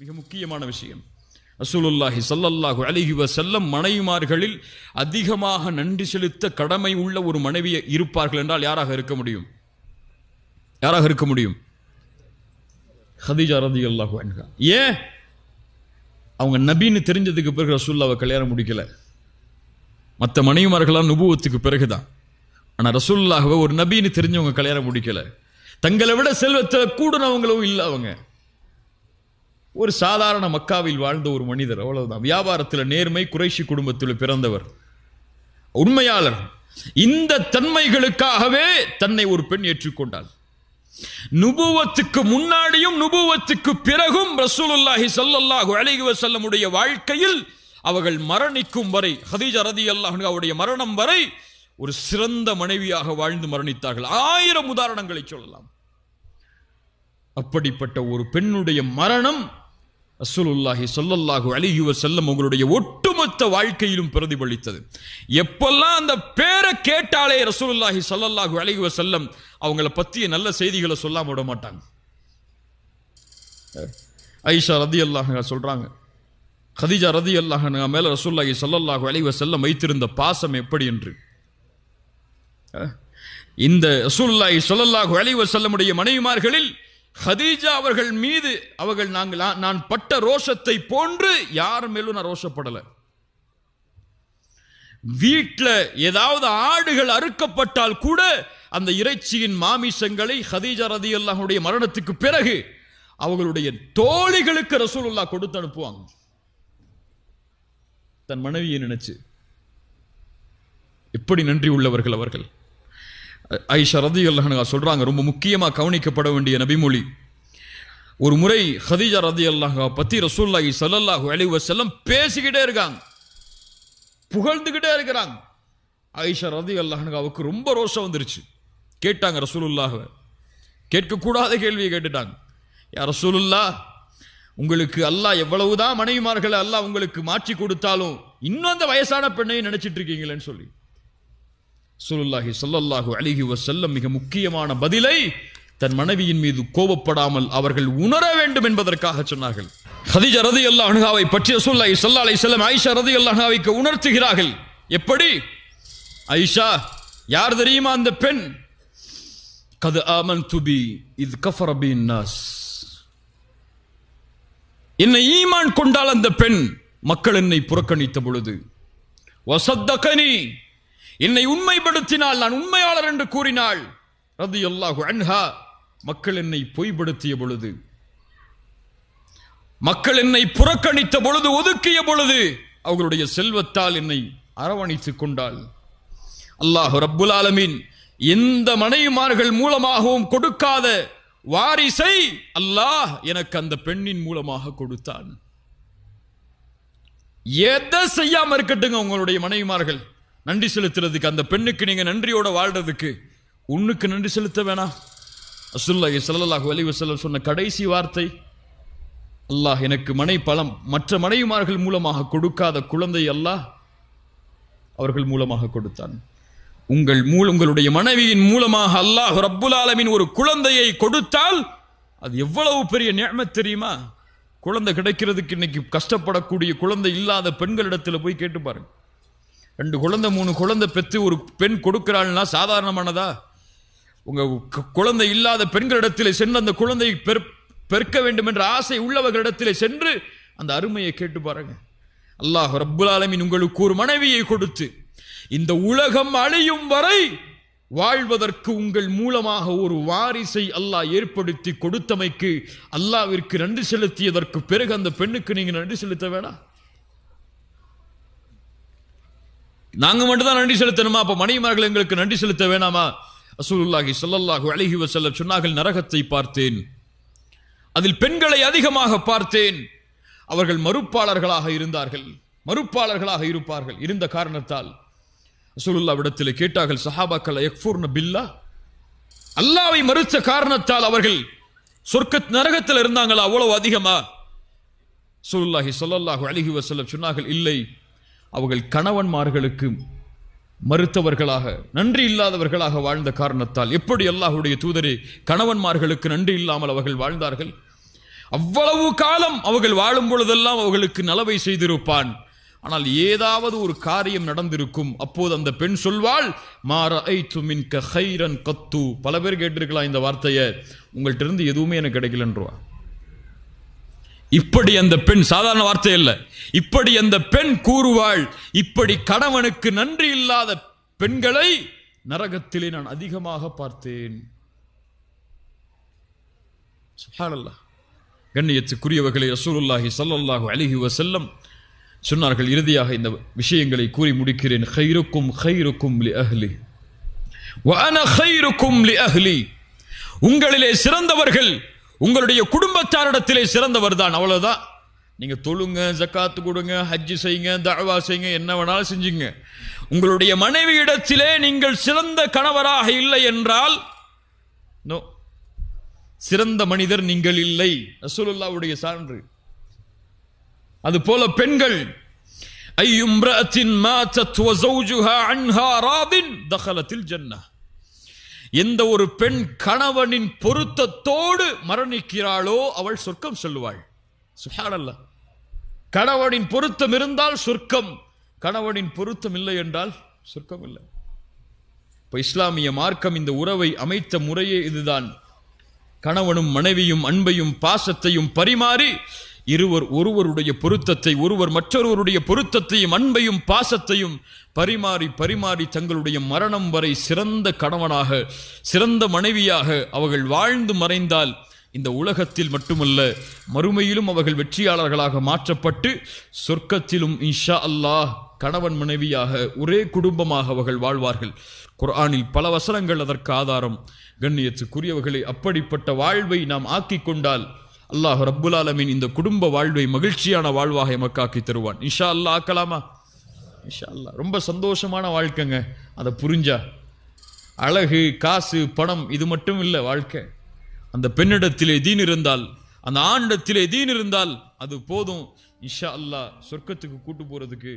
மிக முக்கியமான விஷயம் ரசூலுல்லாஹி சல்லல்லாஹு அலிஹி வசல்லம் மனைவிமார்களில் அதிகமாக நன்றி செலுத்த கடமை உள்ள ஒரு மனைவி இருப்பார்கள் என்றால் யாராக இருக்க முடியும் யாராக இருக்க முடியும் ஹதீஜா ரதி அல்லாஹு அன்ஹா ஏன் அவங்க நபின்னு தெரிஞ்சதுக்கு பிறகு ரசூல்லாவை கல்யாணம் முடிக்கல மற்ற மனைவிமார்களால் நுபுவத்துக்கு பிறகுதான் ஆனால் ரசூல்லாகவே ஒரு நபின்னு தெரிஞ்சவங்க கல்யாணம் முடிக்கலை தங்களை விட செல்வத்தில் கூடுனவங்களும் இல்லை அவங்க ஒரு சாதாரண மக்காவில் வாழ்ந்த ஒரு மனிதர் அவ்வளவுதான் வியாபாரத்தில் நேர்மை குறைஷி குடும்பத்தில் பிறந்தவர் உண்மையாளர் இந்த தன்மைகளுக்காகவே தன்னை ஒரு பெண் ஏற்றுக்கொண்டாள் நுபுவத்துக்கு முன்னாடியும் நுபுவத்துக்கு பிறகும் ரசூலுல்லாஹி சல்லல்லாஹு அலைஹி வசல்லமுடைய வாழ்க்கையில் அவர்கள் மரணிக்கும் வரை ஹதீஜா ரதி அல்லாஹ் அவருடைய மரணம் வரை ஒரு சிறந்த மனைவியாக வாழ்ந்து மரணித்தார்கள் ஆயிரம் உதாரணங்களை சொல்லலாம் அப்படிப்பட்ட ஒரு பெண்ணுடைய மரணம் அசுலுல்லாஹி சொல்லல்லாஹு அலிஹுவ செல்லம் உங்களுடைய ஒட்டுமொத்த வாழ்க்கையிலும் பிரதிபலித்தது எப்பெல்லாம் அந்த பேரை கேட்டாலே ரசூலுல்லாஹி சொல்லல்லாஹு அலிஹுவ செல்லம் அவங்கள பற்றிய நல்ல செய்திகளை சொல்லாம விட மாட்டாங்க ஐஷா ரதி அல்லாஹங்க சொல்றாங்க ஹதிஜா ரதி அல்லாஹனுங்க மேல ரசூல்லாஹி சொல்லல்லாஹு அலிஹுவ செல்லம் வைத்திருந்த பாசம் எப்படி என்று இந்த ரசூல்லாய் சொல்லல்லாஹு அலைவ செல்லமுடைய மனைவிமார்களில் ஹதீஜா அவர்கள் மீது அவர்கள் நாங்கள் நான் பட்ட ரோஷத்தை போன்று யார் மேலும் நான் ரோஷப்படலை வீட்டில் ஏதாவது ஆடுகள் அறுக்கப்பட்டால் கூட அந்த இறைச்சியின் மாமிசங்களை ஹதீஜா ரதி அல்லாஹுடைய மரணத்துக்கு பிறகு அவங்களுடைய தோழிகளுக்கு ரசூலுல்லா கொடுத்து அனுப்புவாங்க தன் மனைவியை நினைச்சு எப்படி நன்றி உள்ளவர்கள் அவர்கள் ஐஷா ரதி அல்லஹனுகா சொல்கிறாங்க ரொம்ப முக்கியமாக கவனிக்கப்பட வேண்டிய நபிமொழி ஒரு முறை ஹதீஜா ரதி அல்லாஹா பற்றி ரசூல்லாஹி சல்லல்லாஹு அலி செல்லம் பேசிக்கிட்டே இருக்காங்க புகழ்ந்துக்கிட்டே இருக்கிறாங்க ஐஷா ரதி அல்லாஹனுகாவுக்கு ரொம்ப ரோஷம் வந்துருச்சு கேட்டாங்க ரசூலுல்லாக கேட்கக்கூடாத கேள்வியை கேட்டுட்டாங்க யார் ரசூலுல்லா உங்களுக்கு அல்லாஹ் எவ்வளவுதான் மனைவிமார்களை அல்லாஹ் உங்களுக்கு மாற்றி கொடுத்தாலும் இன்னும் அந்த வயசான பெண்ணையும் நினச்சிட்டு இருக்கீங்களேன்னு சொல்லி சுருல்லாஹி சொல்லல்லாஹு அலிஹி வசல்லம் மிக முக்கியமான பதிலை தன் மனைவியின் மீது கோபப்படாமல் அவர்கள் உணர வேண்டும் என்பதற்காக சொன்னார்கள் ஹதிஜா ரதி அல்லா அனுகாவை பற்றிய ரசூல்லாஹி சல்லா அலை செல்லம் ஐஷா ரதி அல்லா அனுகாவைக்கு உணர்த்துகிறார்கள் எப்படி ஐஷா யார் தெரியுமா அந்த பெண் கது ஆமன் துபி இது கஃபர் அபின் நாஸ் என்னை ஈமான் கொண்டால் அந்த பெண் மக்கள் என்னை புறக்கணித்த பொழுது வசத்தகனி என்னை உண்மைப்படுத்தினால் நான் உண்மையாளர் என்று கூறினாள் ரது அல்லாஹு அன்ஹா மக்கள் என்னை பொய்படுத்திய பொழுது மக்கள் என்னை புறக்கணித்த பொழுது ஒதுக்கிய பொழுது அவர்களுடைய செல்வத்தால் என்னை அரவணைத்துக் கொண்டாள் அல்லாஹ் ரப்புல் ஆலமீன் எந்த மனைவிமார்கள் மூலமாகவும் கொடுக்காத வாரிசை அல்லாஹ் எனக்கு அந்த பெண்ணின் மூலமாக கொடுத்தான் எதை செய்யாம இருக்கட்டுங்க உங்களுடைய மனைவிமார்கள் நன்றி செலுத்துறதுக்கு அந்த பெண்ணுக்கு நீங்கள் நன்றியோட வாழ்றதுக்கு உன்னுக்கு நன்றி செலுத்த வேணாம் அசுல்லா சல்லாஹூ வலிவு செல்ல சொன்ன கடைசி வார்த்தை அல்லாஹ் எனக்கு மனை பழம் மற்ற மனைவிமார்கள் மூலமாக கொடுக்காத குழந்தை அல்லாஹ் அவர்கள் மூலமாக கொடுத்தான் உங்கள் மூல உங்களுடைய மனைவியின் மூலமாக அல்லாஹ் ரப்புல் ஆலமின் ஒரு குழந்தையை கொடுத்தால் அது எவ்வளவு பெரிய நேம தெரியுமா குழந்தை கிடைக்கிறதுக்கு இன்னைக்கு கஷ்டப்படக்கூடிய குழந்தை இல்லாத பெண்களிடத்தில் போய் கேட்டு பாருங்க ரெண்டு குழந்தை மூணு குழந்தை பெற்று ஒரு பெண் கொடுக்கிறாள்னா சாதாரணமானதா உங்கள் குழந்தை இல்லாத பெண்களிடத்தில் சென்று அந்த குழந்தையை பெற் பெற்க வேண்டும் என்ற ஆசை உள்ளவர்களிடத்தில் சென்று அந்த அருமையை கேட்டு பாருங்க அல்லாஹ் ரப்புல் ஆலமின் உங்களுக்கு ஒரு மனைவியை கொடுத்து இந்த உலகம் அழியும் வரை வாழ்வதற்கு உங்கள் மூலமாக ஒரு வாரிசை அல்லாஹ் ஏற்படுத்தி கொடுத்தமைக்கு அல்லாவிற்கு நன்றி செலுத்தியதற்கு பிறகு அந்த பெண்ணுக்கு நீங்கள் நன்றி செலுத்த வேணாம் நாங்க மட்டும் தான் நன்றி செலுத்தணுமா அப்ப மனைவிமார்கள் எங்களுக்கு நன்றி செலுத்த வேணாமா அசூலுல்லாஹி சொல்லல்லாஹு அழகி வசல்ல சொன்னார்கள் நரகத்தை பார்த்தேன் அதில் பெண்களை அதிகமாக பார்த்தேன் அவர்கள் மறுப்பாளர்களாக இருந்தார்கள் மறுப்பாளர்களாக இருப்பார்கள் இருந்த காரணத்தால் விடத்தில் கேட்டார்கள் சஹாபாக்கள் எக்ஃபூர்ன பில்லா அல்லாவை மறுத்த காரணத்தால் அவர்கள் சொர்க்க நரகத்தில் இருந்தாங்களா அவ்வளவு அதிகமா சுல்லாஹி சொல்லல்லாஹு அழகி வசல்ல சொன்னார்கள் இல்லை அவர்கள் கணவன்மார்களுக்கு மறுத்தவர்களாக நன்றி இல்லாதவர்களாக வாழ்ந்த காரணத்தால் எப்படி அல்லாஹுடைய தூதரே கணவன்மார்களுக்கு நன்றி இல்லாமல் அவர்கள் வாழ்ந்தார்கள் அவ்வளவு காலம் அவர்கள் வாழும் பொழுதெல்லாம் அவர்களுக்கு நலவை செய்திருப்பான் ஆனால் ஏதாவது ஒரு காரியம் நடந்திருக்கும் அப்போது அந்த பெண் சொல்வாள் மார ஐ துமின் கத்து பல பேர் கேட்டிருக்கலாம் இந்த வார்த்தையை உங்கள்கிட்ட இருந்து எதுவுமே எனக்கு கிடைக்கலன்றவா இப்படி அந்த பெண் சாதாரண வார்த்தை இல்லை இப்படி அந்த பெண் கூறுவாள் இப்படி கணவனுக்கு நன்றி இல்லாத பெண்களை நரகத்திலே நான் அதிகமாக பார்த்தேன் கண்ணியத்துக்குரியவர்களை ரசூலுல்லாஹி சல்லாஹு அலிஹி வசல்லம் சொன்னார்கள் இறுதியாக இந்த விஷயங்களை கூறி முடிக்கிறேன் ஹைருக்கும் ஹைருக்கும் லி அஹ்லி வன ஹைருக்கும் லி அஹ்லி உங்களிலே சிறந்தவர்கள் உங்களுடைய குடும்பத்தாரிடத்திலே சிறந்தவர் தான் அவ்வளோதான் நீங்கள் தொழுங்க ஜக்காத்து கொடுங்க ஹஜ்ஜு செய்யுங்க தழவா செய்யுங்க என்ன வேணாலும் செஞ்சுங்க உங்களுடைய மனைவி இடத்திலே நீங்கள் சிறந்த கணவராக இல்லை என்றால் நோ சிறந்த மனிதர் நீங்கள் இல்லை ரசூலுல்லாவுடைய சான்று அது போல பெண்கள் ஐயும் தஹலத்தில் ஜன்னா எந்த ஒரு பெண் கணவனின் பொருத்தத்தோடு மரணிக்கிறாளோ அவள் சொர்க்கம் சொல்லுவாள் சுஹானல்ல கணவனின் பொருத்தம் இருந்தால் சொர்க்கம் கணவனின் பொருத்தம் இல்லை என்றால் சொர்க்கம் இல்லை இப்போ இஸ்லாமிய மார்க்கம் இந்த உறவை அமைத்த முறையே இதுதான் கணவனும் மனைவியும் அன்பையும் பாசத்தையும் பரிமாறி இருவர் ஒருவருடைய பொருத்தத்தை ஒருவர் மற்றொருவருடைய பொருத்தத்தையும் அன்பையும் பாசத்தையும் பரிமாறி பரிமாறி தங்களுடைய மரணம் வரை சிறந்த கணவனாக சிறந்த மனைவியாக அவர்கள் வாழ்ந்து மறைந்தால் இந்த உலகத்தில் மட்டுமல்ல மறுமையிலும் அவர்கள் வெற்றியாளர்களாக மாற்றப்பட்டு சொர்க்கத்திலும் இன்ஷா அல்லாஹ் கணவன் மனைவியாக ஒரே குடும்பமாக அவர்கள் வாழ்வார்கள் குர்ஆனில் பல வசனங்கள் அதற்கு ஆதாரம் கண்ணியத்துக்குரியவர்களை அப்படிப்பட்ட வாழ்வை நாம் ஆக்கி கொண்டால் அல்லாஹ் ரப்புல் ஆலமின் இந்த குடும்ப வாழ்வை மகிழ்ச்சியான வாழ்வாக எமக்காக்கி தருவான் இஷா அல்லா ஆக்கலாமா இஷா அல்லா ரொம்ப சந்தோஷமான வாழ்க்கைங்க அதை புரிஞ்சா அழகு காசு பணம் இது மட்டும் இல்லை வாழ்க்கை அந்த பெண்ணிடத்திலே தீன் இருந்தால் அந்த ஆண்டத்திலே தீன் இருந்தால் அது போதும் இஷா அல்லா சொர்க்கத்துக்கு கூட்டு போகிறதுக்கு